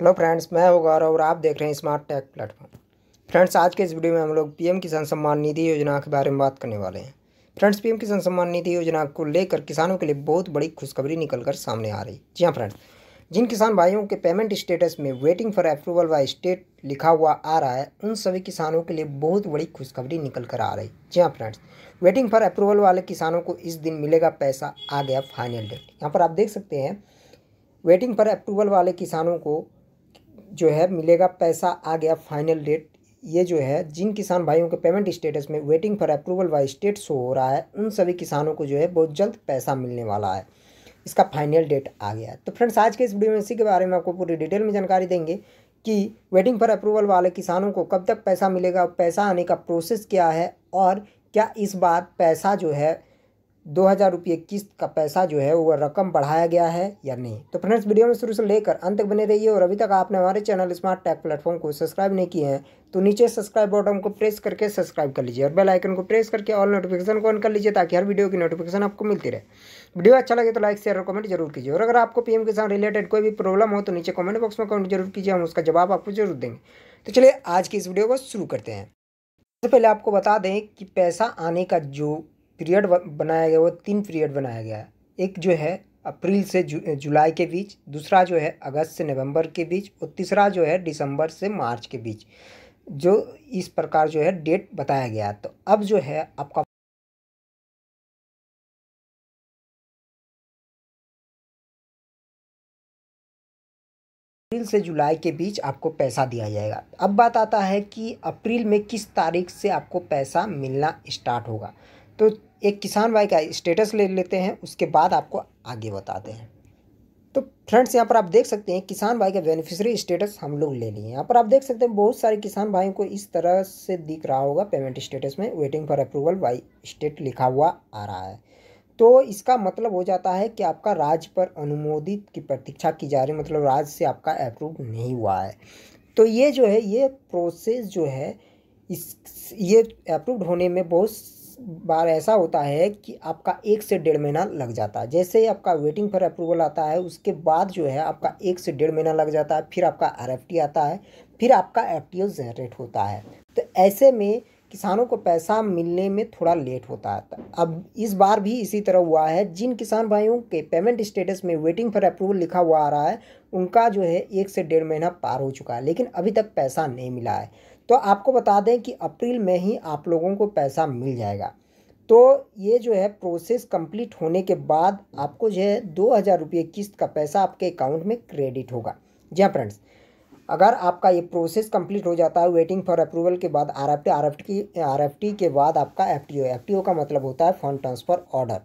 hello friends मैं गौरव और आप देख रहे हैं स्मार्ट टेक प्लेटफॉर्म फ्रेंड्स आज के इस वीडियो में हम लोग पीएम किसान सम्मान निधि योजना के बारे में बात करने वाले हैं फ्रेंड्स पीएम किसान सम्मान निधि योजना को लेकर किसानों के लिए बहुत बड़ी खुशखबरी निकल कर सामने आ रही जी हाँ फ्रेंड्स जिन किसान भाइयों के पेमेंट स्टेटस में waiting for approval by state लिखा हुआ आ रहा है उन सभी किसानों के लिए बहुत बड़ी खुशखबरी निकल कर आ रही जी हाँ फ्रेंड्स वेटिंग फॉर अप्रूवल वाले किसानों को इस दिन मिलेगा पैसा आ गया फाइनल डेट यहाँ पर आप देख सकते हैं वेटिंग फॉर अप्रूवल वाले किसानों को जो है मिलेगा पैसा आ गया फाइनल डेट ये जो है जिन किसान भाइयों के पेमेंट स्टेटस में waiting for approval by state show हो रहा है उन सभी किसानों को जो है बहुत जल्द पैसा मिलने वाला है इसका फाइनल डेट आ गया है तो फ्रेंड्स आज के इस वीडियो में इसी के बारे में आपको पूरी डिटेल में जानकारी देंगे कि वेटिंग फॉर अप्रूवल वाले किसानों को कब तक पैसा मिलेगा पैसा आने का प्रोसेस क्या है और क्या इस बार पैसा जो है दो हज़ार रुपये किस्त का पैसा जो है वो रकम बढ़ाया गया है या नहीं तो फ्रेंड्स वीडियो में शुरू से लेकर अंत तक बने रहिए और अभी तक आपने हमारे चैनल स्मार्ट टैक प्लेटफॉर्म को सब्सक्राइब नहीं किए हैं तो नीचे सब्सक्राइब बटन को प्रेस करके सब्सक्राइब कर लीजिए और बेल आइकन को प्रेस करके ऑल नोटिफिकेशन को ऑन कर लीजिए ताकि हर वीडियो की नोटिफिकेशन आपको मिलती रहे वीडियो अच्छा लगे तो लाइक शेयर और कमेंट जरूर कीजिए और अगर आपको पीएम किसान रिलेटेड कोई भी प्रॉब्लम हो तो नीचे कमेंट बॉक्स में कमेंट जरूर कीजिए हम उसका जवाब आपको जरूर देंगे तो चलिए आज की इस वीडियो को शुरू करते हैं सबसे पहले आपको बता दें कि पैसा आने का जो पीरियड बनाया गया वो तीन पीरियड बनाया गया है एक जो है अप्रैल से जु, जुलाई के बीच दूसरा जो है अगस्त से नवंबर के बीच और तीसरा जो है दिसंबर से मार्च के बीच जो इस प्रकार जो है डेट बताया गया तो अब जो है आपका अप्रैल से जुलाई के बीच आपको पैसा दिया जाएगा अब बात आता है कि अप्रैल में किस तारीख से आपको पैसा मिलना स्टार्ट होगा तो एक किसान भाई का स्टेटस ले लेते हैं उसके बाद आपको आगे बताते हैं तो फ्रेंड्स यहाँ पर आप देख सकते हैं किसान भाई का बेनिफिशरी स्टेटस हम लोग ले लिए यहाँ पर आप देख सकते हैं बहुत सारे किसान भाइयों को इस तरह से दिख रहा होगा पेमेंट स्टेटस में waiting for approval by state लिखा हुआ आ रहा है तो इसका मतलब हो जाता है कि आपका राज्य पर अनुमोदित की प्रतीक्षा की जा रही मतलब राज्य से आपका अप्रूव नहीं हुआ है तो ये जो है ये प्रोसेस जो है इस ये अप्रूव्ड होने में बहुत बार ऐसा होता है कि आपका एक से डेढ़ महीना लग जाता है जैसे ही आपका वेटिंग फॉर अप्रूवल आता है उसके बाद जो है आपका एक से डेढ़ महीना लग जाता है फिर आपका आर आता है फिर आपका एफ टी जनरेट होता है तो ऐसे में किसानों को पैसा मिलने में थोड़ा लेट होता है तो अब इस बार भी इसी तरह हुआ है जिन किसान भाइयों के पेमेंट स्टेटस में वेटिंग फॉर अप्रूवल लिखा हुआ आ रहा है उनका जो है एक से डेढ़ महीना पार हो चुका है लेकिन अभी तक पैसा नहीं मिला है तो आपको बता दें कि अप्रैल में ही आप लोगों को पैसा मिल जाएगा तो ये जो है प्रोसेस कंप्लीट होने के बाद आपको जो है दो हज़ार रुपये किस्त का पैसा आपके अकाउंट में क्रेडिट होगा जी हाँ फ्रेंड्स अगर आपका ये प्रोसेस कंप्लीट हो जाता है वेटिंग फॉर अप्रूवल के बाद R F T R F T R F T के बाद आपका F T O F T O का मतलब होता है फंड ट्रांसफ़र ऑर्डर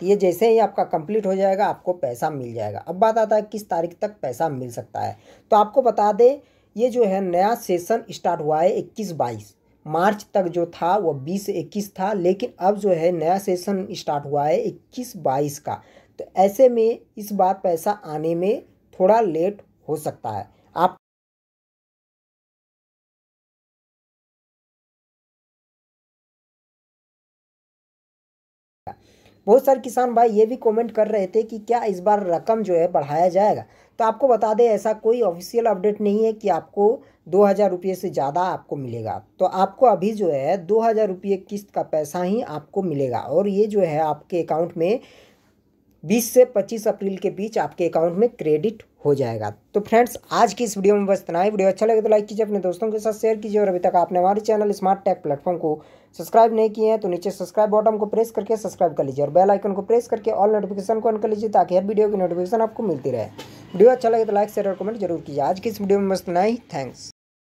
तो ये जैसे ही आपका कंप्लीट हो जाएगा आपको पैसा मिल जाएगा अब बात आता है किस तारीख तक पैसा मिल सकता है तो आपको बता दें ये जो है नया सेशन स्टार्ट हुआ है इक्कीस बाईस मार्च तक जो था वह बीस इक्कीस था लेकिन अब जो है नया सेशन स्टार्ट हुआ है इक्कीस बाईस का तो ऐसे में इस बार पैसा आने में थोड़ा लेट हो सकता है आप बहुत सारे किसान भाई ये भी कमेंट कर रहे थे कि क्या इस बार रकम जो है बढ़ाया जाएगा तो आपको बता दें ऐसा कोई ऑफिशियल अपडेट नहीं है कि आपको दो हज़ार रुपये से ज़्यादा आपको मिलेगा तो आपको अभी जो है दो हज़ार रुपये किस्त का पैसा ही आपको मिलेगा और ये जो है आपके अकाउंट में बीस से पच्चीस अप्रैल के बीच आपके अकाउंट में क्रेडिट हो जाएगा तो फ्रेंड्स आज की इस वीडियो में बस इतना ही वीडियो अच्छा लगे तो लाइक कीजिए अपने दोस्तों के साथ शेयर कीजिए और अभी तक आपने हमारे चैनल स्मार्ट टैक प्लेटफॉर्म को सब्सक्राइब नहीं किए हैं तो नीचे सब्सक्राइब बॉटम को प्रेस करके सब्सक्राइब कर लीजिए और बेल आइकन को प्रेस करके ऑल नोटिफिकेशन को ऑन कर लीजिए ताकि हर वीडियो की नोटिफिकेशन आपको मिलती रहे वीडियो अच्छा लगे तो लाइक शेयर और कमेंट जरूर कीजिए आज की इस वीडियो में बस इतना ही थैंक्स